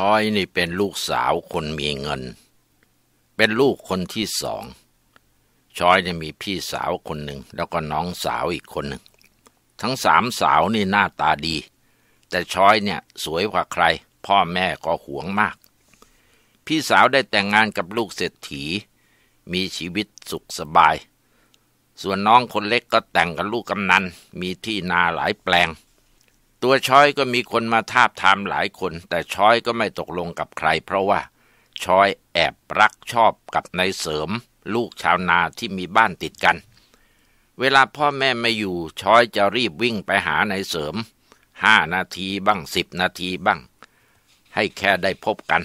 ช้อยนี่เป็นลูกสาวคนมีเงิน เป็นลูกคนที่สองช้อยจะมีพี่สาวคนหนึ่งแล้วก็น้องสาวอีกคนหนึ่ง ทั้งสามสาวนี่หน้าตาดี แต่ช้อยเนี่ยสวยกว่าใคร พ่อแม่ก็หวงมาก พี่สาวได้แต่งงานกับลูกเศรษฐี มีชีวิตสุขสบาย ส่วนน้องคนเล็กก็แต่งกับลูกกำนัน มีที่นาหลายแปลงตัวช้อยก็มีคนมาทาบทามหลายคน แต่ช้อยก็ไม่ตกลงกับใครเพราะว่า ช้อยแอบรักชอบกับนายเสริมลูกชาวนาที่มีบ้านติดกัน เวลาพ่อแม่ไม่อยู่ ช้อยจะรีบวิ่งไปหานายเสริมห้านาทีบ้างสิบนาทีบ้าง ให้แค่ได้พบกัน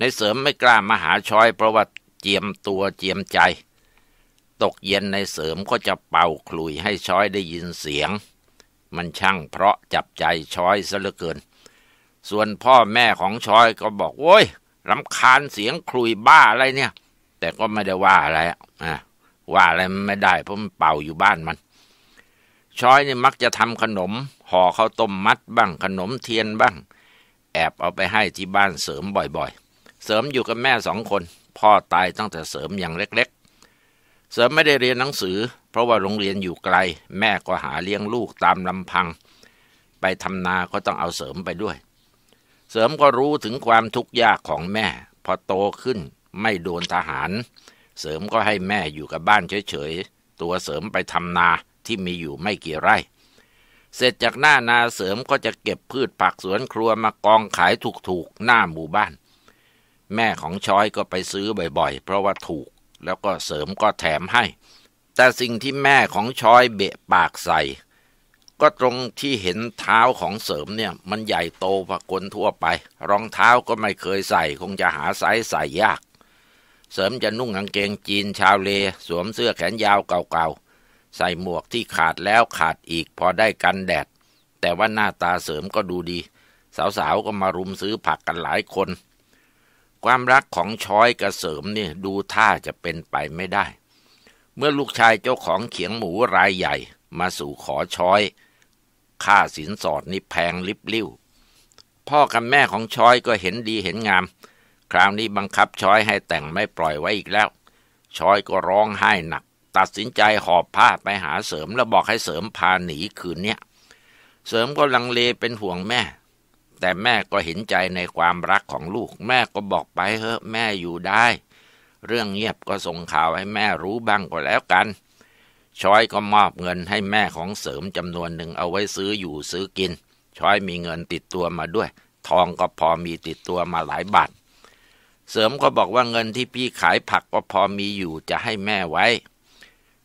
นายเสริมไม่กล้ามาหาช้อยเพราะว่าเจียมตัวเจียมใจ ตกเย็นนายเสริมก็จะเป่าคลุยให้ช้อยได้ยินเสียงมันช่างเพราะจับใจช้อยซะเหลือเกิน ส่วนพ่อแม่ของช้อยก็บอกโอ้ยรำคาญเสียงคลุยบ้าอะไรเนี่ย แต่ก็ไม่ได้ว่าอะไรอ่ะว่าอะไรไม่ได้เพราะมันเป่าอยู่บ้านมันช้อยนี่มักจะทำขนม ห่อข้าวต้มมัดบ้างขนมเทียนบ้าง แอบเอาไปให้ที่บ้านเสริมบ่อยๆ เสริมอยู่กับแม่สองคน พ่อตายตั้งแต่เสริมอย่างเล็ก ๆ เสริมไม่ได้เรียนหนังสือเพราะว่าโรงเรียนอยู่ไกล แม่ก็หาเลี้ยงลูกตามลำพัง ไปทำนาก็ต้องเอาเสริมไปด้วย เสริมก็รู้ถึงความทุกข์ยากของแม่ พอโตขึ้น ไม่โดนทหาร เสริมก็ให้แม่อยู่กับบ้านเฉยๆ ตัวเสริมไปทำนาที่มีอยู่ไม่กี่ไร่ เสร็จจากหน้านาเสริมก็จะเก็บพืชผักสวนครัวมากองขายถูกๆ หน้าหมู่บ้าน แม่ของช้อยก็ไปซื้อบ่อยๆ เพราะว่าถูกแล้วก็เสริมก็แถมให้แต่สิ่งที่แม่ของชอยเบะปากใส่ก็ตรงที่เห็นเท้าของเสริมเนี่ย มันใหญ่โตกว่าคนทั่วไป รองเท้าก็ไม่เคยใส่ คงจะหาไซส์ใส่ยาก เสริมจะนุ่งกางเกงจีนชาวเลสวมเสื้อแขนยาวเก่าๆใส่หมวกที่ขาดแล้วขาดอีกพอได้กันแดด แต่ว่าหน้าตาเสริมก็ดูดี สาวๆ ก็มารุมซื้อผักกันหลายคน ความรักของชอยกับเสริมเนี่ยดูท่าจะเป็นไปไม่ได้เมื่อลูกชายเจ้าของเขียงหมูรายใหญ่ มาสู่ขอช้อยค่าสินสอดนี่แพงลิบลิ่วพ่อกับแม่ของช้อยก็เห็นดีเห็นงาม คราวนี้บังคับช้อยให้แต่งไม่ปล่อยไว้อีกแล้วช้อยก็ร้องไห้หนัก ตัดสินใจหอบผ้าไปหาเสริมแล้วบอกให้เสริมพาหนีคืนเนี้ย เสริมก็ลังเลเป็นห่วงแม่ แต่แม่ก็เห็นใจในความรักของลูก แม่ก็บอกไปเฮะแม่อยู่ได้เรื่องเงียบก็ส่งข่าวให้แม่รู้บ้างก็แล้วกัน ชอยก็มอบเงินให้แม่ของเสริมจำนวนหนึ่งเอาไว้ซื้ออยู่ซื้อกิน ชอยมีเงินติดตัวมาด้วย ทองก็พอมีติดตัวมาหลายบาท เสริมก็บอกว่าเงินที่พี่ขายผักก็พอมีอยู่จะให้แม่ไว้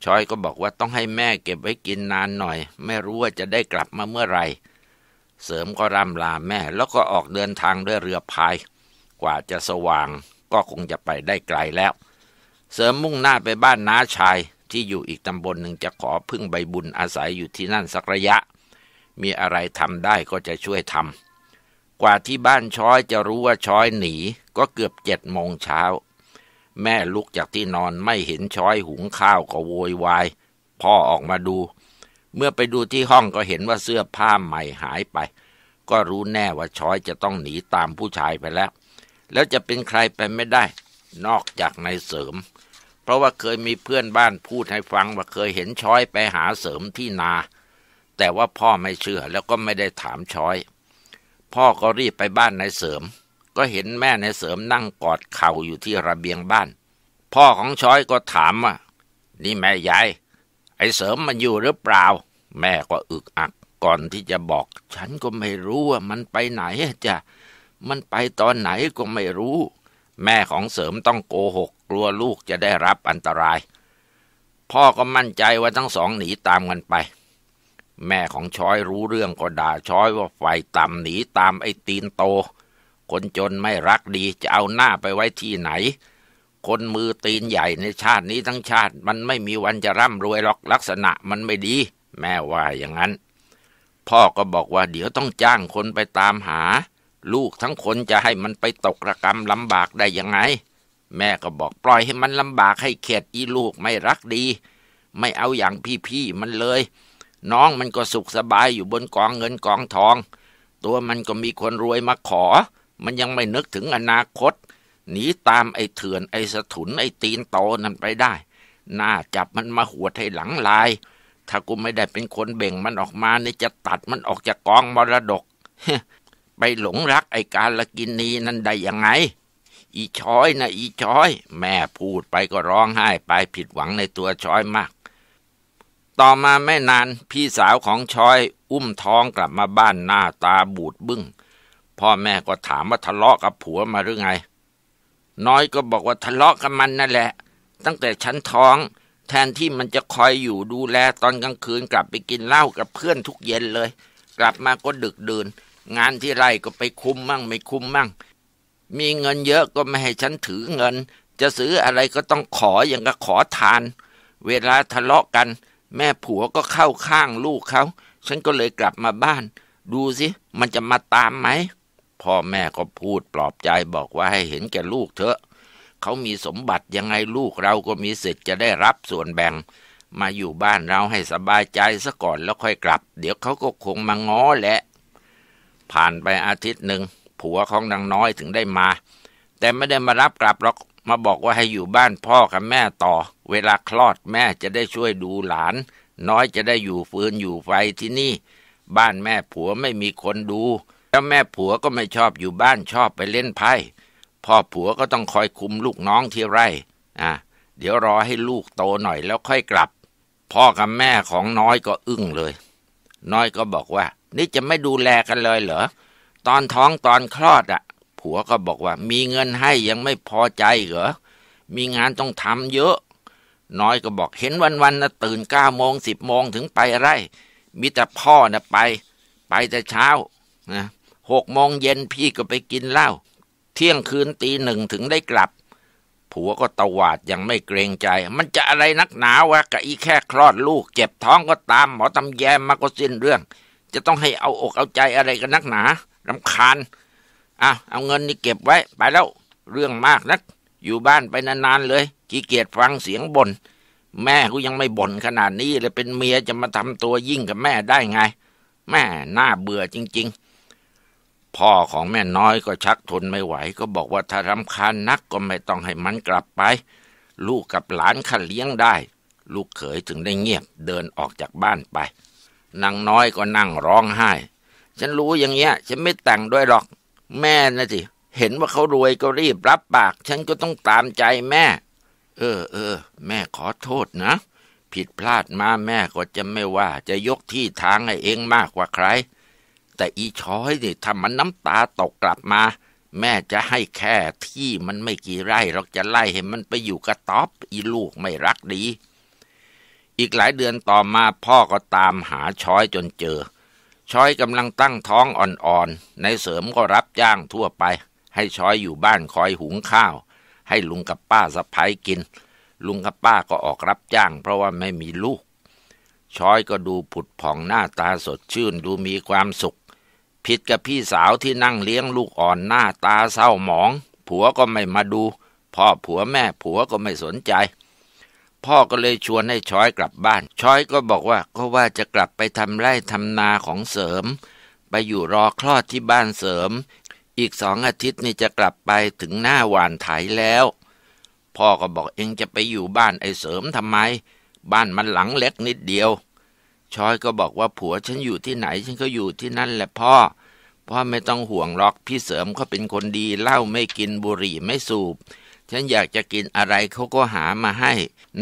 ชอยก็บอกว่าต้องให้แม่เก็บไว้กินนานหน่อย ไม่รู้ว่าจะได้กลับมาเมื่อไหร่ เสริมก็ร่ำลาแม่แล้วก็ออกเดินทางด้วยเรือพายกว่าจะสว่างก็คงจะไปได้ไกลแล้ว เสริมมุ่งหน้าไปบ้านน้าชายที่อยู่อีกตำบลหนึ่งจะขอพึ่งใบบุญอาศัยอยู่ที่นั่นสักระยะ มีอะไรทำได้ก็จะช่วยทำกว่าที่บ้านช้อยจะรู้ว่าช้อยหนี ก็เกือบเจ็ดโมงเช้าแม่ลุกจากที่นอนไม่เห็นช้อยหุงข้าวก็โวยวายพ่อออกมาดู เมื่อไปดูที่ห้องก็เห็นว่าเสื้อผ้าใหม่หายไป ก็รู้แน่ว่าช้อยจะต้องหนีตามผู้ชายไปแล้วแล้วจะเป็นใครไปไม่ได้ นอกจากนายเสริม เพราะว่าเคยมีเพื่อนบ้านพูดให้ฟังว่าเคยเห็นช้อยไปหาเสริมที่นา แต่ว่าพ่อไม่เชื่อแล้วก็ไม่ได้ถามช้อย พ่อก็รีบไปบ้านนายเสริม ก็เห็นแม่นายเสริมนั่งกอดเข่าอยู่ที่ระเบียงบ้าน พ่อของช้อยก็ถามว่านี่แม่ยายไอ้เสริมมันอยู่หรือเปล่า แม่ก็อึกอัก ก่อนที่จะบอก ฉันก็ไม่รู้ว่ามันไปไหนจ้ะมันไปตอนไหนก็ไม่รู้ แม่ของเสริมต้องโกหกกลัวลูกจะได้รับอันตราย พ่อก็มั่นใจว่าทั้งสองหนีตามกันไป แม่ของช้อยรู้เรื่องก็ด่าช้อยว่าไฟต่ำหนีตามไอ้ตีนโต คนจนไม่รักดีจะเอาหน้าไปไว้ที่ไหน คนมือตีนใหญ่ในชาตินี้ทั้งชาติ มันไม่มีวันจะร่ำรวยหรอกลักษณะมันไม่ดี แม่ว่าอย่างนั้น พ่อก็บอกว่าเดี๋ยวต้องจ้างคนไปตามหาลูกทั้งคนจะให้มันไปตกระกรรมลำบากได้ยังไง แม่ก็บอกปล่อยให้มันลำบากให้เข็ดอีลูกไม่รักดี ไม่เอาอย่างพี่ๆมันเลย น้องมันก็สุขสบายอยู่บนกองเงินกองทอง ตัวมันก็มีคนรวยมาขอ มันยังไม่นึกถึงอนาคต หนีตามไอ้เถื่อนไอ้สถุนไอ้ตีนโตนั่นไปได้ น่าจับมันมาหัวให้หลังลาย ถ้ากูไม่ได้เป็นคนเบ่งมันออกมานี่จะตัดมันออกจากกองมรดกไปหลงรักไอ้การละกินนีนั่นได้ยังไง อีช้อยนะอีช้อย แม่พูดไปก็ร้องไห้ไปผิดหวังในตัวช้อยมาก ต่อมาไม่นานพี่สาวของช้อย อุ้มท้องกลับมาบ้านหน้าตาบูดบึง้งพ่อแม่ก็ถามว่าทะเลาะกับผัวมาหรือไง น้อยก็บอกว่าทะเลาะกับมันนั่นแหละ ตั้งแต่ฉันท้อง แทนที่มันจะคอยอยู่ดูแลตอนกลางคืนกลับไปกินเหล้ากับเพื่อนทุกเย็นเลย กลับมาก็ดึกดื่นงานที่ไรก็ไปคุมมั่งไม่คุมมั่ง มีเงินเยอะก็ไม่ให้ฉันถือเงิน จะซื้ออะไรก็ต้องขออย่างกับขอทาน เวลาทะเลาะกัน แม่ผัวก็เข้าข้างลูกเขา ฉันก็เลยกลับมาบ้าน ดูสิมันจะมาตามไหมพ่อแม่ก็พูดปลอบใจบอกว่าให้เห็นแก่ลูกเถอะ เขามีสมบัติยังไงลูกเราก็มีสิทธิ์จะได้รับส่วนแบ่ง มาอยู่บ้านเราให้สบายใจซะก่อนแล้วค่อยกลับ เดี๋ยวเขาก็คงมาง้อแหละผ่านไปอาทิตย์หนึ่งผัวของนางน้อยถึงได้มา แต่ไม่ได้มารับกลับหรอกมาบอกว่าให้อยู่บ้านพ่อกับแม่ต่อ เวลาคลอดแม่จะได้ช่วยดูหลาน น้อยจะได้อยู่ฟืนอยู่ไฟที่นี่ บ้านแม่ผัวไม่มีคนดูแล้วแม่ผัวก็ไม่ชอบอยู่บ้านชอบไปเล่นไพ่พ่อผัวก็ต้องคอยคุมลูกน้องที่ไร่ อ่ะเดี๋ยวรอให้ลูกโตหน่อยแล้วค่อยกลับ พ่อกับแม่ของน้อยก็อึ้งเลยน้อยก็บอกว่านี่จะไม่ดูแลกันเลยเหรอ ตอนท้องตอนคลอดอะ่ะ ผัวก็บอกว่ามีเงินให้ยังไม่พอใจเหรอ มีงานต้องทำเยอะ น้อยก็บอกเห็นวันๆนะตื่นเก้าโมงสิบโมงถึงไปไร่มีแต่พ่อนะไป ไปแต่เช้านะหกโมงเย็นพี่ก็ไปกินเหล้าเที่ยงคืนตีหนึ่งถึงได้กลับผัวก็ตวาดยังไม่เกรงใจ มันจะอะไรนักหนาวะกะอีแค่คลอดลูกเจ็บท้องก็ตามหมอตำแยมมาก็สิ้นเรื่อง จะต้องให้เอาอกเอาใจอะไรกันนักหนาลำคาญอ่ะเอาเงินนี่เก็บไว้ ไปแล้ว เรื่องมากนัก อยู่บ้านไปนานๆเลย ขี้เกียจฟังเสียงบน่นแม่กูยังไม่บ่นขนาดนี้เลยเป็นเมียจะมาทำตัวยิ่งกับแม่ได้ไง แม่น่าเบื่อจริงพ่อของแม่น้อยก็ชักทนไม่ไหว ก็บอกว่าถ้ารำคาญนักก็ไม่ต้องให้มันกลับไป ลูกกับหลานขันเลี้ยงได้ ลูกเขยถึงได้เงียบ เดินออกจากบ้านไปนางน้อยก็นั่งร้องไห้ ฉันรู้อย่างเงี้ยฉันไม่แต่งด้วยหรอก แม่นะสิ เห็นว่าเขารวยก็รีบรับปาก ฉันก็ต้องตามใจแม่ เออเออแม่ขอโทษนะผิดพลาดมาแม่ก็จะไม่ว่า จะยกที่ทางให้เองมากกว่าใครแต่อีช้อยนี่ถ้ามันน้ำตาตกกลับมา แม่จะให้แค่ที่มันไม่กี่ไร่เราจะไล่ให้มันไปอยู่กระต๊อบ อีลูกไม่รักดี อีกหลายเดือนต่อมาพ่อก็ตามหาช้อยจนเจอ ช้อยกำลังตั้งท้องอ่อนๆ ในเสริมก็รับจ้างทั่วไป ให้ช้อยอยู่บ้านคอยหุงข้าว ให้ลุงกับป้าสะพ้ยกิน ลุงกับป้าก็ออกรับจ้างเพราะว่าไม่มีลูกช้อยก็ดูผุดผ่องหน้าตาสดชื่นดูมีความสุขผิดกับพี่สาวที่นั่งเลี้ยงลูกอ่อนหน้าตาเศร้าหมอง ผัวก็ไม่มาดู พ่อผัวแม่ผัวก็ไม่สนใจ พ่อก็เลยชวนให้ช้อยกลับบ้าน ช้อยก็บอกว่าก็ว่าจะกลับไปทำไร่ทำนาของเสริม ไปอยู่รอคลอดที่บ้านเสริม อีกสองอาทิตย์นี่จะกลับไปถึงหน้าหวานไถแล้ว พ่อก็บอกเองจะไปอยู่บ้านไอ้เสริมทำไม บ้านมันหลังเล็กนิดเดียวชอยก็บอกว่าผัวฉันอยู่ที่ไหนฉันก็อยู่ที่นั่นแหละพ่อ พ่อไม่ต้องห่วงหรอกพี่เสริมเขาเป็นคนดีเหล้าไม่กินบุหรี่ไม่สูบ ฉันอยากจะกินอะไรเขาก็หามาให้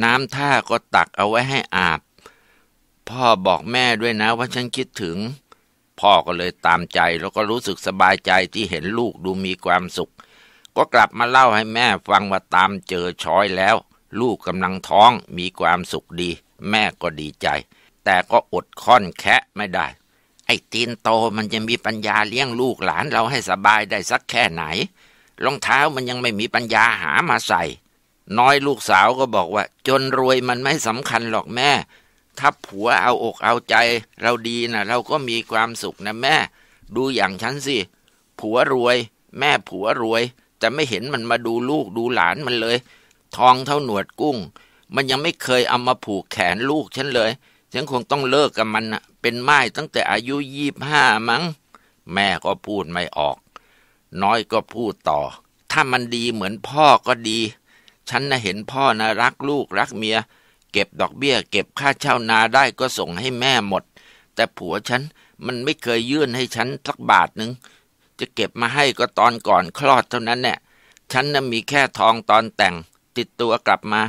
น้ำท่าก็ตักเอาไว้ให้อาบ พ่อบอกแม่ด้วยนะว่าฉันคิดถึง พ่อก็เลยตามใจแล้วก็รู้สึกสบายใจที่เห็นลูกดูมีความสุข ก็กลับมาเล่าให้แม่ฟังว่าตามเจอชอยแล้ว ลูกกำลังท้องมีความสุขดี แม่ก็ดีใจแต่ก็อดค่อนแคะไม่ได้ ไอ้ตีนโตมันจะมีปัญญาเลี้ยงลูกหลานเราให้สบายได้สักแค่ไหน รองเท้ามันยังไม่มีปัญญาหามาใส่ น้อยลูกสาวก็บอกว่า จนรวยมันไม่สำคัญหรอกแม่ ถ้าผัวเอาอกเอาใจ เราดีนะเราก็มีความสุขนะแม่ ดูอย่างฉันสิ ผัวรวย แม่ผัวรวย จะไม่เห็นมันมาดูลูกดูหลานมันเลย ทองเท่าหนวดกุ้ง มันยังไม่เคยเอามาผูกแขนลูกฉันเลยฉันคงต้องเลิกกับมันนะเป็นไม้ตั้งแต่อายุยี่บห้ามั้งแม่ก็พูดไม่ออก น้อยก็พูดต่อ ถ้ามันดีเหมือนพ่อก็ดี ฉันน่ะเห็นพ่อนะรักลูกรักเมีย เก็บดอกเบี้ยเก็บค่าเช่านาได้ก็ส่งให้แม่หมด แต่ผัวฉันมันไม่เคยยื่นให้ฉันสักบาทหนึ่งจะเก็บมาให้ก็ตอนก่อนคลอดเท่านั้นแหละฉันน่ะมีแค่ทองตอนแต่ง ติดตัวกลับมา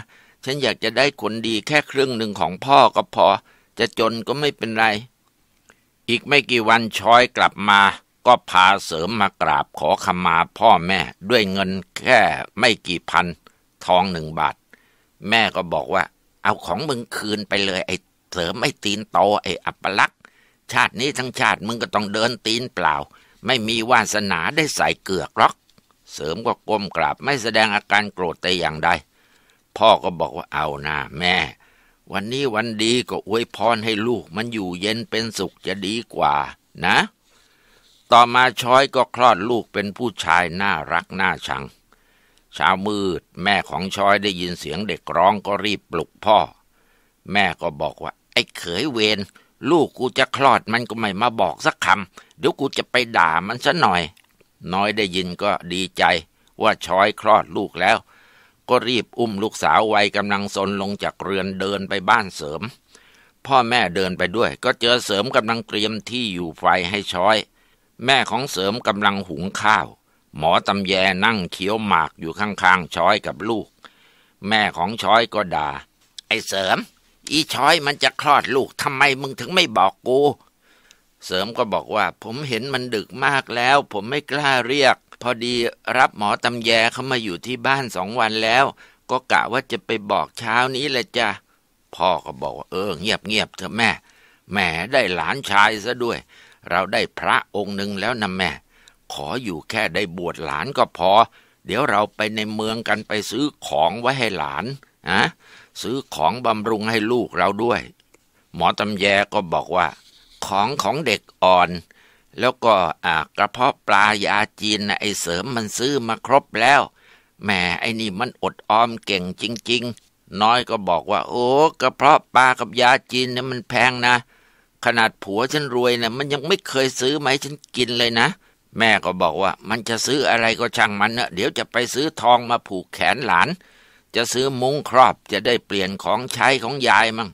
ฉันอยากจะได้คนดีแค่ครึ่งหนึ่งของพ่อก็พอจะจนก็ไม่เป็นไร อีกไม่กี่วันชอยกลับมา ก็พาเสริมมากราบขอขมาพ่อแม่ด้วยเงินแค่ไม่กี่พันทองหนึ่งบาทแม่ก็บอกว่า เอาของมึงคืนไปเลยไอ้เสริมไอ้ตีนโตไอ้อัปลักษณ์ชาตินี้ทั้งชาติมึงก็ต้องเดินตีนเปล่า ไม่มีวาสนาได้ใส่เกือกหรอกเสริมก็ก้มกราบไม่แสดงอาการโกรธแต่อย่างใดพ่อก็บอกว่าเอานาแม่ วันนี้วันดีก็อวยพรให้ลูกมันอยู่เย็นเป็นสุขจะดีกว่านะ ต่อมาช้อยก็คลอดลูกเป็นผู้ชายน่ารักน่าชังเช้ามืดแม่ของช้อยได้ยินเสียงเด็กร้องก็รีบปลุกพ่อ แม่ก็บอกว่า ไอ้เขยเวร ลูกกูจะคลอดมันก็ไม่มาบอกสักคำเดี๋ยวกูจะไปด่ามันซะหน่อย น้อยได้ยินก็ดีใจ ว่าช้อยคลอดลูกแล้วก็รีบอุ้มลูกสาววัยกำลังสนลงจากเรือนเดินไปบ้านเสริม พ่อแม่เดินไปด้วยก็เจอเสริมกำลังเตรียมที่อยู่ไฟให้ช้อย แม่ของเสริมกำลังหุงข้าว หมอตำแยนั่งเคี้ยวหมากอยู่ข้างๆช้อยกับลูก แม่ของช้อยก็ด่า ไอ้เสริมอีช้อยมันจะคลอดลูกทำไมมึงถึงไม่บอกกู เสริมก็บอกว่าผมเห็นมันดึกมากแล้ว ผมไม่กล้าเรียกพอดีรับหมอตำแยเขามาอยู่ที่บ้านสองวันแล้ว ก็กะว่าจะไปบอกเช้านี้แหละจ้ะพ่อก็บอกว่าเออเงียบเงียบเถอะแม่แหมได้หลานชายซะด้วย เราได้พระองค์หนึ่งแล้วนะแม่ ขออยู่แค่ได้บวชหลานก็พอ เดี๋ยวเราไปในเมืองกันไปซื้อของไว้ให้หลานอะซื้อของบำรุงให้ลูกเราด้วย หมอตำแยก็บอกว่า ของของเด็กอ่อนแล้วก็กระเพาะปลายาจีนนะไอ้เสริมมันซื้อมาครบแล้วแหมไอ้นี่มันอดออมเก่งจริง ๆ น้อยก็บอกว่า โอ้กระเพาะปลากับยาจีนเนี่ยมันแพงนะ ขนาดผัวฉันรวยนะมันยังไม่เคยซื้อไหมฉันกินเลยนะแม่ก็บอกว่ามันจะซื้ออะไรก็ช่างมันเนะเดี๋ยวจะไปซื้อทองมาผูกแขนหลาน จะซื้อมุ้งครอบจะได้เปลี่ยนของใช้ของยายมั่ง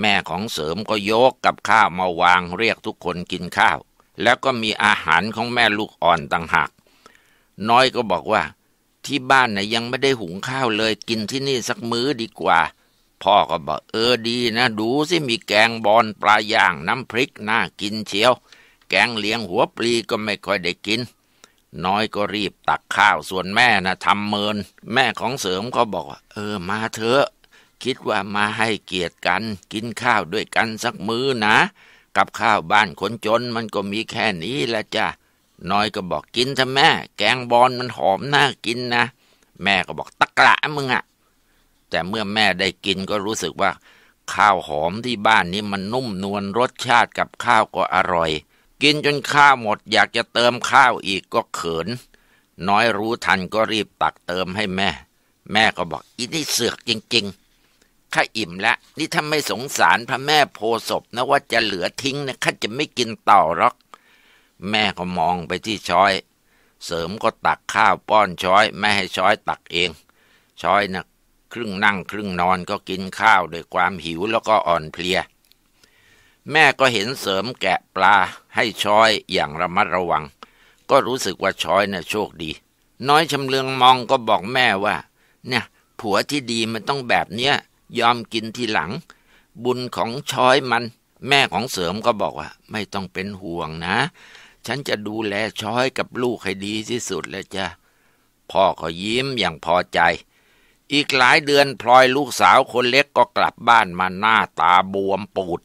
แม่ของเสริมก็ยกกับข้าวมาวางเรียกทุกคนกินข้าวแล้วก็มีอาหารของแม่ลูกอ่อนต่างหาก น้อยก็บอกว่า ที่บ้านนะ่ะยังไม่ได้หุงข้าวเลย กินที่นี่สักมื้อดีกว่า พ่อก็บอก เออดีนะ ดูสิมีแกงบอนปลาย่าง น้ำพริกน่ากินเชียว แกงเลี้ยงหัวปลีก็ไม่ค่อยได้กิน น้อยก็รีบตักข้าวส่วนแม่นะทำเมิน แม่ของเสริมก็บอกเออมาเถอะคิดว่ามาให้เกียรติกัน กินข้าวด้วยกันสักมื้อนะกับข้าวบ้านคนจนมันก็มีแค่นี้ละจ้ะน้อยก็บอกกินทะแม่ แกงบอลมันหอมน่ากินนะแม่ก็บอกตะกระมึงอะแต่เมื่อแม่ได้กินก็รู้สึกว่า ข้าวหอมที่บ้านนี้มันนุ่มนวลรสชาติกับข้าวก็อร่อย กินจนข้าวหมดอยากจะเติมข้าวอีกก็เขินน้อยรู้ทันก็รีบตักเติมให้แม่ แม่ก็บอกอีนี่เสือกจริงๆข้าอิ่มแล้ว นี่ถ้าไม่สงสารพระแม่โพศพนะว่าจะเหลือทิ้งนะข้าจะไม่กินต่อหรอกแม่ก็มองไปที่ช้อย เสริมก็ตักข้าวป้อนช้อย แม่ให้ช้อยตักเอง ช้อยนะครึ่งนั่งครึ่งนอนก็กินข้าวด้วยความหิวแล้วก็อ่อนเพลียแม่ก็เห็นเสริมแกะปลาให้ช้อยอย่างระมัดระวัง ก็รู้สึกว่าช้อยนะ่ะโชคดี น้อยชำเลืองมองก็บอกแม่ว่า เนี่ย ผัวที่ดีมันต้องแบบเนี้ยยอมกินทีหลัง บุญของช้อยมัน แม่ของเสริมก็บอกว่า ไม่ต้องเป็นห่วงนะ ฉันจะดูแลช้อยกับลูกให้ดีที่สุดแล้วจ้ะพ่อก็ยิ้มอย่างพอใจ อีกหลายเดือนพลอยลูกสาวคนเล็กก็กลับบ้านมาหน้าตาบวมปูด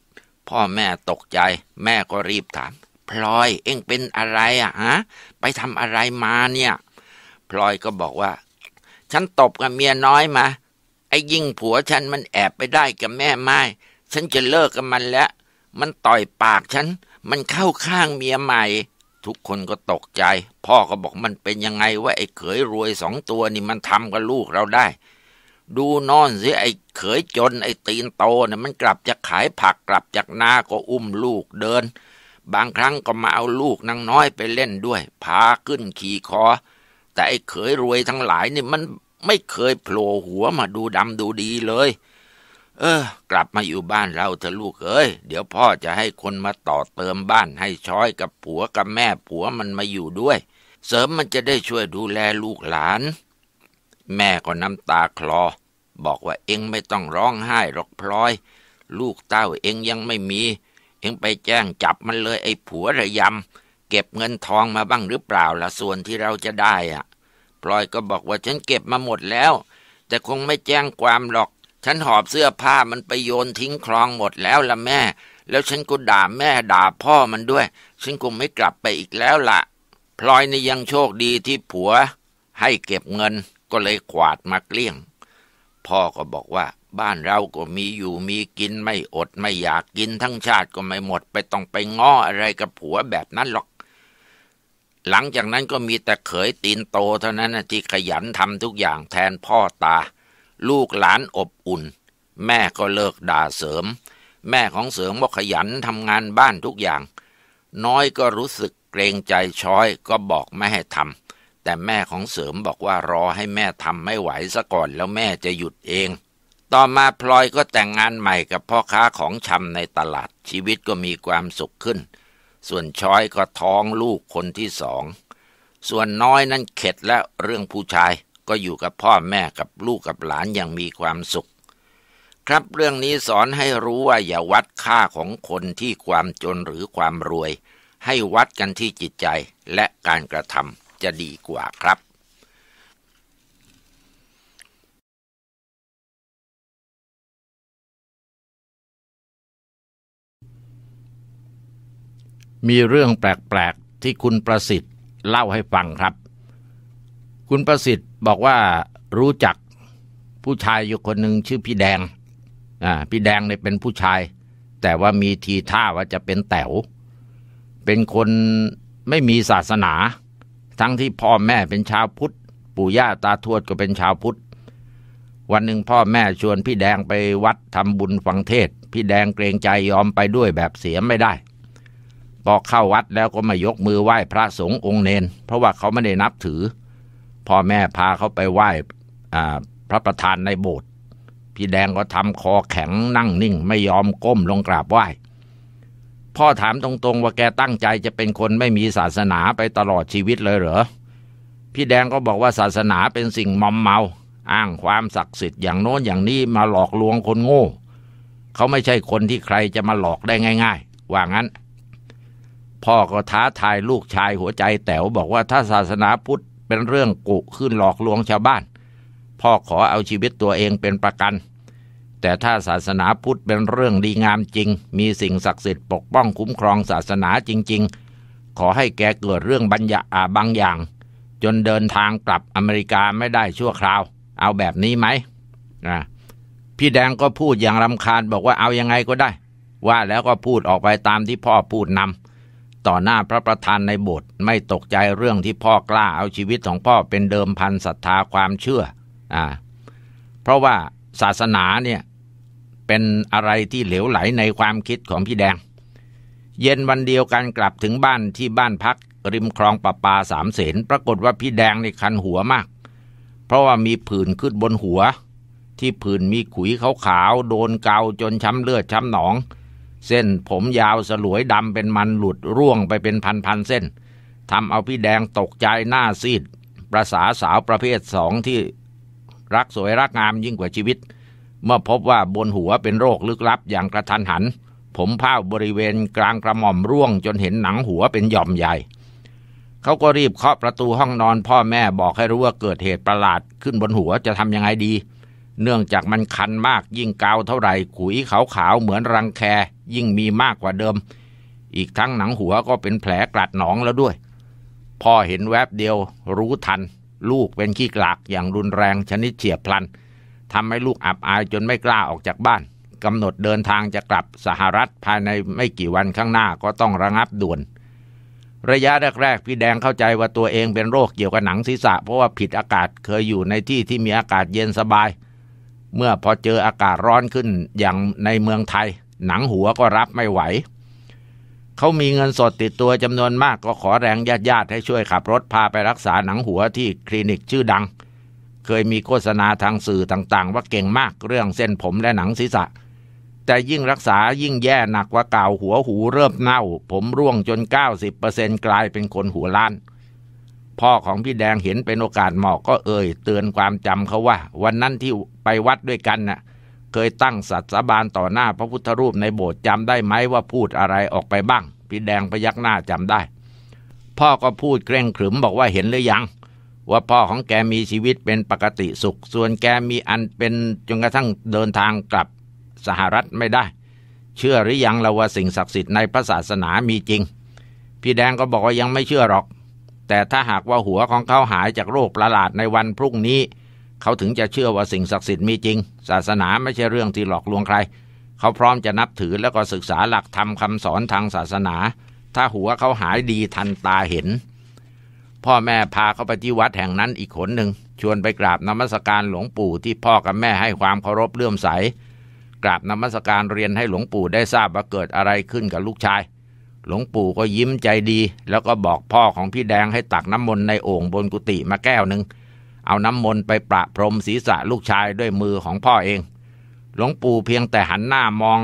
พ่อแม่ตกใจ แม่ก็รีบถาม พลอยเอ็งเป็นอะไรอะฮะไปทำอะไรมาเนี่ยพลอยก็บอกว่า ฉันตบกับเมียน้อยมาไอ้ยิ่งผัวฉันมันแอบไปได้กับแม่ไม้ฉันจะเลิกกับมันแล้ว มันต่อยปากฉัน มันเข้าข้างเมียใหม่ ทุกคนก็ตกใจ พ่อก็บอกมันเป็นยังไง ว่า ไอ้เขยรวยสองตัวนี่มันทำกับลูกเราได้ ดูนอนสิไอ้เขยจน ไอ้ตีนโตนะ่ยมันกลับจะขายผักกลับจากนาก็อุ้มลูกเดิน บางครั้งก็มาเอาลูกนางน้อยไปเล่นด้วย พาขึ้นขี่คอ แต่ไอ้เขยรวยทั้งหลาย นี่มันไม่เคยโผล่หัวมาดูดำดูดีเลย เออ กลับมาอยู่บ้านเราเถอะลูกเอ้ย เดี๋ยวพ่อจะให้คนมาต่อเติมบ้าน ให้ช้อยกับผัวกับแม่ผัวมันมาอยู่ด้วย เสริมมันจะได้ช่วยดูแลลูกหลาน แม่ก็น้ำตาคลอ บอกว่าเอ็งไม่ต้องร้องไห้หรอกพลอย ลูกเต้าเอ็งยังไม่มีเอ็งไปแจ้งจับมันเลยไอ้ผัวระยำเก็บเงินทองมาบ้างหรือเปล่าละส่วนที่เราจะได้อะพลอยก็บอกว่าฉันเก็บมาหมดแล้ว แต่คงไม่แจ้งความหรอก ฉันหอบเสื้อผ้ามันไปโยนทิ้งคลองหมดแล้วละแม่ แล้วฉันก็ด่าแม่ด่าพ่อมันด้วย ฉันคงไม่กลับไปอีกแล้วละ่ะพลอยนี่ยังโชคดีที่ผัว ให้เก็บเงินก็เลยขวาดมาเกลี้ยง พ่อก็บอกว่าบ้านเราก็มีอยู่มีกินไม่อดไม่อยากกินทั้งชาติก็ไม่หมดไปต้องไปง้ออะไรกับผัวแบบนั้นหรอกหลังจากนั้นก็มีแต่เขยตีนโตเท่านั้นที่ขยันทำทุกอย่างแทนพ่อตา ลูกหลานอบอุ่น แม่ก็เลิกด่าเสริม แม่ของเสริมบอกขยันทำงานบ้านทุกอย่าง น้อยก็รู้สึกเกรงใจช้อยก็บอกไม่ให้ทำแต่แม่ของเสริมบอกว่ารอให้แม่ทำไม่ไหวซะก่อนแล้วแม่จะหยุดเอง ต่อมาพลอยก็แต่งงานใหม่กับพ่อค้าของชำในตลาด ชีวิตก็มีความสุขขึ้นส่วนช้อยก็ท้องลูกคนที่สอง ส่วนน้อยนั้นเข็ดแล้วเรื่องผู้ชายก็อยู่กับพ่อแม่กับลูกกับหลานอย่างมีความสุข ครับเรื่องนี้สอนให้รู้ว่าอย่าวัดค่าของคนที่ความจนหรือความรวย ให้วัดกันที่จิตใจและการกระทำจะดีกว่าครับมีเรื่องแปลก ๆ ที่คุณประสิทธิ์เล่าให้ฟังครับ คุณประสิทธิ์บอกว่ารู้จักผู้ชายอยู่คนหนึ่งชื่อพี่แดง อ่า พี่แดงเนี่ยเป็นผู้ชาย แต่ว่ามีทีท่าว่าจะเป็นแต๋ว เป็นคนไม่มีศาสนา ทั้งที่พ่อแม่เป็นชาวพุทธ ปู่ย่าตาทวดก็เป็นชาวพุทธวันหนึ่งพ่อแม่ชวน พี่แดงไปวัดทำบุญฟังเทศพี่แดงเกรงใจยอมไปด้วยแบบเสียไม่ได้พอเข้าวัดแล้วก็มายกมือไหว้พระสงฆ์องค์เนนเพราะว่าเขาไม่ได้นับถือ พ่อแม่พาเขาไปไหว้พระประธานในโบสถ์พี่แดงก็ทำคอแข็งนั่งนิ่ง ไม่ยอมก้มลงกราบไหว้ พ่อถามตรงๆว่าแกตั้งใจจะเป็นคนไม่มีศาสนาไปตลอดชีวิตเลยเหรอ พี่แดงก็บอกว่าศาสนาเป็นสิ่งมอมเมา อ้างความศักดิ์สิทธิ์อย่างโน้นอย่างนี้มาหลอกลวงคนโง่ เขาไม่ใช่คนที่ใครจะมาหลอกได้ง่ายๆว่างั้นพ่อก็ท้าทายลูกชายหัวใจแต๋วบอกว่าถ้าศาสนาพุทธเป็นเรื่องกุขึ้นหลอกลวงชาวบ้านพ่อขอเอาชีวิตตัวเองเป็นประกัน แต่ถ้าศาสนาพุทธเป็นเรื่องดีงามจริง มีสิ่งศักดิ์สิทธิ์ปกป้องคุ้มครองศาสนาจริง ๆ ขอให้แกเกิดเรื่องบัญญาบางอย่าง จนเดินทางกลับอเมริกาไม่ได้ชั่วคราว เอาแบบนี้ไหมนะพี่แดงก็พูดอย่างรำคาญบอกว่าเอายังไงก็ได้ ว่าแล้วก็พูดออกไปตามที่พ่อพูดนำต่อหน้าพระประธานในโบสถ์ไม่ตกใจเรื่องที่พ่อกล้าเอาชีวิตของพ่อเป็นเดิมพันศรัทธาความเชื่ออ่าเพราะว่าศาสนาเนี่ยเป็นอะไรที่เหลวไหลในความคิดของพี่แดง เย็นวันเดียวกันกลับถึงบ้านที่บ้านพักริมคลองประปาสามเสนปรากฏว่าพี่แดงในคันหัวมาก เพราะว่ามีผื่นขึ้นบนหัว ที่ผื่นมีขุยขาวๆโดนเกาจนช้ำเลือดช้ำหนองเส้นผมยาวสลวยดำเป็นมันหลุดร่วงไปเป็นพันๆเส้นทำเอาพี่แดงตกใจหน้าซีด ประสาสาวประเภทสองที่ รักสวยรักงามยิ่งกว่าชีวิต เมื่อพบว่าบนหัวเป็นโรคลึกลับ อย่างกระทันหัน ผมผ้าบริเวณกลางกระหม่อมร่วง จนเห็นหนังหัวเป็นหย่อมใหญ่เขาก็รีบเคาะประตูห้องนอนพ่อแม่บอกให้รู้ว่าเกิดเหตุประหลาดขึ้นบนหัวจะทำยังไงดี เนื่องจากมันคันมากยิ่งกาวเท่าไหร่ขุยขาวๆเหมือนรังแคยิ่งมีมากกว่าเดิม อีกทั้งหนังหัวก็เป็นแผลกลัดหนองแล้วด้วยพ่อเห็นแวบเดียวรู้ทัน ลูกเป็นขี้กลากอย่างรุนแรงชนิดเฉียบพลัน ทำให้ลูกอับอายจนไม่กล้าออกจากบ้าน กำหนดเดินทางจะกลับสหรัฐภายในไม่กี่วันข้างหน้าก็ต้องระงับด่วน ระยะแรกๆ พี่แดงเข้าใจว่าตัวเองเป็นโรคเกี่ยวกับหนังศีรษะเพราะว่าผิดอากาศ เคยอยู่ในที่ที่มีอากาศเย็นสบาย เมื่อพอเจออากาศร้อนขึ้นอย่างในเมืองไทยหนังหัวก็รับไม่ไหว เขามีเงินสดติดตัวจำนวนมากก็ขอแรงญาติญาติให้ช่วยขับรถ พาไปรักษาหนังหัวที่คลินิกชื่อดัง เคยมีโฆษณาทางสื่อต่างๆว่าเก่งมากเรื่องเส้นผมและหนังศีรษะ แต่ยิ่งรักษายิ่งแย่หนักกว่าเก่าหัวหูเริ่มเน่า ผมร่วงจน 90%กลายเป็นคนหัวล้าน พ่อของพี่แดงเห็นเป็นโอกาสเหมาะก็เอ่ยเตือนความจำเขาว่า วันนั้นที่ไปวัดด้วยกันน่ะเคยตั้งสัต์สาบานต่อหน้าพระพุทธรูปในโบสถ์จำได้ไหมว่าพูดอะไรออกไปบ้าง พี่แดงพยักหน้าจำได้ พ่อก็พูดเกรงขรึมบอกว่าเห็นหรือยัง ว่าพ่อของแกมีชีวิตเป็นปกติสุข ส่วนแกมีอันเป็นจนกระทั่งเดินทางกลับสหรัฐไม่ได้ เชื่อหรือยังเราว่าสิ่งศักดิ์สิทธิ์ในพระศาสนามีจริง พี่แดงก็บอกว่ายังไม่เชื่อหรอก แต่ถ้าหากว่าหัวของเขาหายจากโรคประหลาดในวันพรุ่งนี้เขาถึงจะเชื่อว่าสิ่งศักดิ์สิทธิ์มีจริง ศาสนาไม่ใช่เรื่องที่หลอกลวงใคร เขาพร้อมจะนับถือแล้วก็ศึกษาหลักธรรมคำสอนทางศาสนา ถ้าหัวเขาหายดีทันตาเห็น พ่อแม่พาเขาไปที่วัดแห่งนั้นอีกขนหนึ่งชวนไปกราบนมัสการหลวงปู่ที่พ่อกับแม่ให้ความเคารพเลื่อมใส กราบนมัสการเรียนให้หลวงปู่ได้ทราบว่าเกิดอะไรขึ้นกับลูกชาย หลวงปู่ก็ยิ้มใจดี แล้วก็บอกพ่อของพี่แดงให้ตักน้ำมนต์ในโอ่งบนกุฏิมาแก้วหนึ่งเอาน้ำมนต์ไปประพรมศีรษะลูกชายด้วยมือของพ่อเอง หลวงปู่เพียงแต่หันหน้ามอง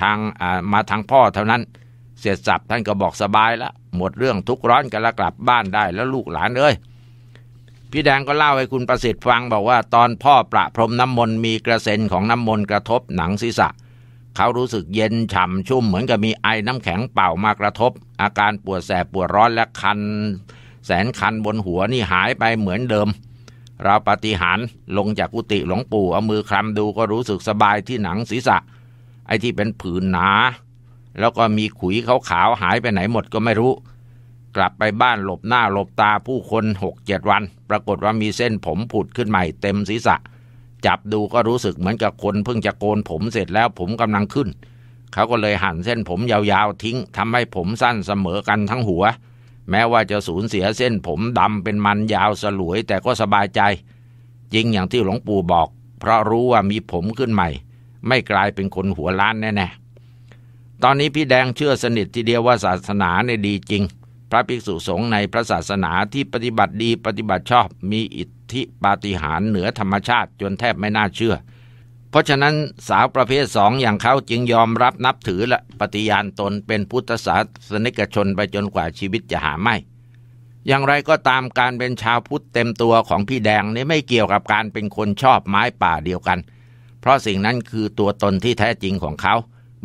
ทางมาทางพ่อเท่านั้น เสร็จสับท่านก็บอกสบายละหมดเรื่องทุกร้อนกันละกลับบ้านได้แล้วลูกหลานเอ้ยพี่แดงก็เล่าให้คุณประสิทธิ์ฟังบอกว่า ตอนพ่อประพรมน้ำมนต์มีกระเซ็นของน้ำมนต์กระทบหนังศีรษะ เขารู้สึกเย็นฉ่ำชุ่มเหมือนกับมีไอน้ำแข็งเป่ามากระทบ อาการปวดแสบปวดร้อนและคัน แสนคันบนหัวนี่หายไปเหมือนเดิมเราปฏิหารลงจากกุฏิหลวงปู่เอามือคลำดูก็รู้สึกสบายที่หนังศีรษะ ไอ้ที่เป็นผืนหนา แล้วก็มีขุยขาวๆหายไปไหนหมดก็ไม่รู้ กลับไปบ้านหลบหน้าหลบตาผู้คนหกเจ็ดวัน ปรากฏว่ามีเส้นผมผุดขึ้นใหม่เต็มศีรษะ จับดูก็รู้สึกเหมือนกับคนเพิ่งจะโกนผมเสร็จแล้วผมกำลังขึ้น เขาก็เลยหั่นเส้นผมยาวๆทิ้งทำให้ผมสั้นเสมอกันทั้งหัวแม้ว่าจะสูญเสียเส้นผมดำเป็นมันยาวสลวยแต่ก็สบายใจ จริงอย่างที่หลวงปู่บอก เพราะรู้ว่ามีผมขึ้นใหม่ ไม่กลายเป็นคนหัวล้านแน่ ๆ ตอนนี้พี่แดงเชื่อสนิททีเดียวว่าศาสนาในดีจริง พระภิกษุสงฆ์ในพระศาสนาที่ปฏิบัติดีปฏิบัติชอบ มีอิทธิปาฏิหาริย์เหนือธรรมชาติจนแทบไม่น่าเชื่อเพราะฉะนั้นสาวประเภทสองอย่างเขาจึงยอมรับนับถือและปฏิญาณตนเป็นพุทธศาสนิกชน ไปจนกว่าชีวิตจะหาไม่ อย่างไรก็ตามการเป็นชาวพุทธเต็มตัวของพี่แดงนี่ไม่เกี่ยวกับการเป็นคนชอบไม้ป่าเดียวกัน เพราะสิ่งนั้นคือตัวตนที่แท้จริงของเขา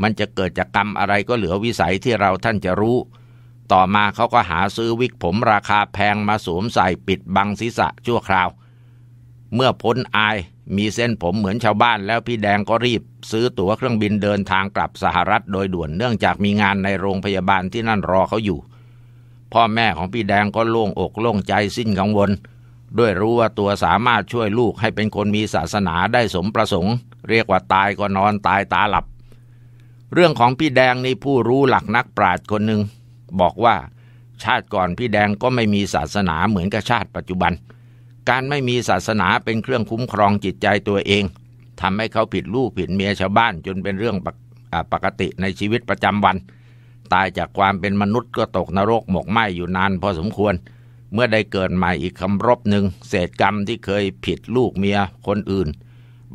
มันจะเกิดจากกรรมอะไรก็เหลือวิสัยที่เราท่านจะรู้ ต่อมาเขาก็หาซื้อวิกผม ราคาแพงมาสวมใส่ปิดบังศีรษะชั่วคราว เมื่อพ้นอายมีเส้นผมเหมือนชาวบ้านแล้วพี่แดงก็รีบซื้อตั๋วเครื่องบินเดินทางกลับสหรัฐ โดยด่วนเนื่องจากมีงานในโรงพยาบาลที่นั่นรอเขาอยู่ พ่อแม่ของพี่แดงก็โล่งอกโล่งใจสิ้นกังวล ด้วยรู้ว่าตัวสามารถช่วยลูกให้เป็นคนมีศาสนาได้สมประสงค์เรียกว่าตายก็นอนตายตาหลับ เรื่องของพี่แดงนี่ผู้รู้หลักนักปราชญ์คนหนึ่งบอกว่าชาติก่อนพี่แดงก็ไม่มีศาสนาเหมือนกับชาติปัจจุบันเการไม่มีศาสนาเป็นเครื่องคุ้มครองจิตใจตัวเอง ทำให้เขาผิดลูกผิดเมียชาวบ้านจนเป็นเรื่องปกปกติในชีวิตประจำวัน ตายจากความเป็นมนุษย์ก็ตกนรกหมกไหมอยู่นานพอสมควร เมื่อได้เกิดใหม่อีกคำรบหนึ่งเศษกรรมที่เคยผิดลูกเมียคนอื่น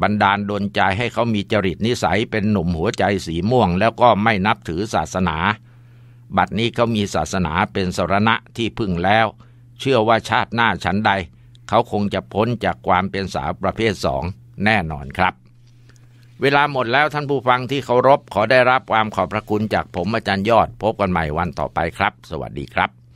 บันดาลโดนใจให้เขามีจริตนิสัยเป็นหนุ่มหัวใจสีม่วง แล้วก็ไม่นับถือศาสนา บัดนี้เขามีศาสนาเป็นสรณะที่พึ่งแล้ว เชื่อว่าชาติหน้าชั้นใดเขาคงจะพ้นจากความเป็นสาวประเภทสองแน่นอนครับ เวลาหมดแล้วท่านผู้ฟังที่เคารพขอได้รับความขอบพระคุณจากผมอาจารย์ยอด พบกันใหม่วันต่อไปครับ สวัสดีครับ